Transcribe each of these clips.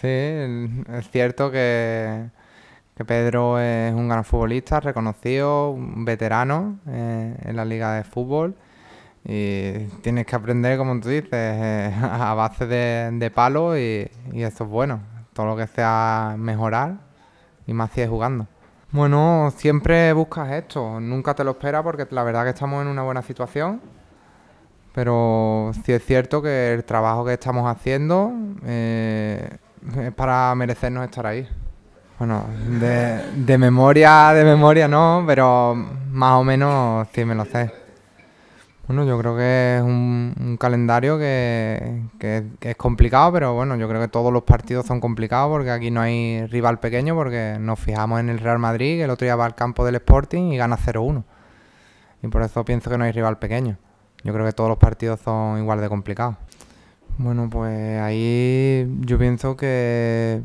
Sí, es cierto que, Pedro es un gran futbolista, reconocido, un veterano eh, en la liga de fútbol. Y tienes que aprender, como tú dices, eh, a base de, de palos y, eso es bueno. Todo lo que sea mejorar y más si jugando. Bueno, siempre buscas esto, nunca te lo esperas porque la verdad que estamos en una buena situación, pero sí es cierto que el trabajo que estamos haciendo eh, para merecernos estar ahí. Bueno, de, memoria, de memoria no, pero más o menos sí me lo sé. Bueno, yo creo que es un, calendario que, que, que, es complicado, pero bueno, yo creo que todos los partidos son complicados porque aquí no hay rival pequeño, porque nos fijamos en el Real Madrid, el otro día va al campo del Sporting y gana 0-1. Y por eso pienso que no hay rival pequeño. Yo creo que todos los partidos son igual de complicados. Bueno, pues ahí yo pienso que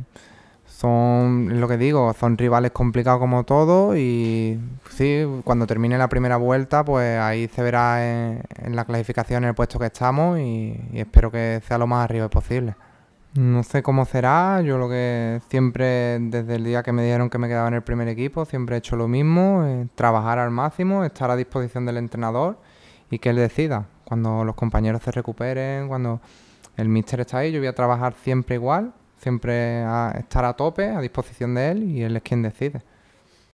son, lo que digo, son rivales complicados como todo y sí, cuando termine la primera vuelta, pues ahí se verá en, la clasificación en el puesto que estamos y, espero que sea lo más arriba posible. No sé cómo será, yo lo que siempre, desde el día que me dijeron que me quedaba en el primer equipo, siempre he hecho lo mismo, eh, trabajar al máximo, estar a disposición del entrenador y que él decida, cuando los compañeros se recuperen, cuando el mister está ahí, yo voy a trabajar siempre igual, siempre a estar a tope, a disposición de él y él es quien decide.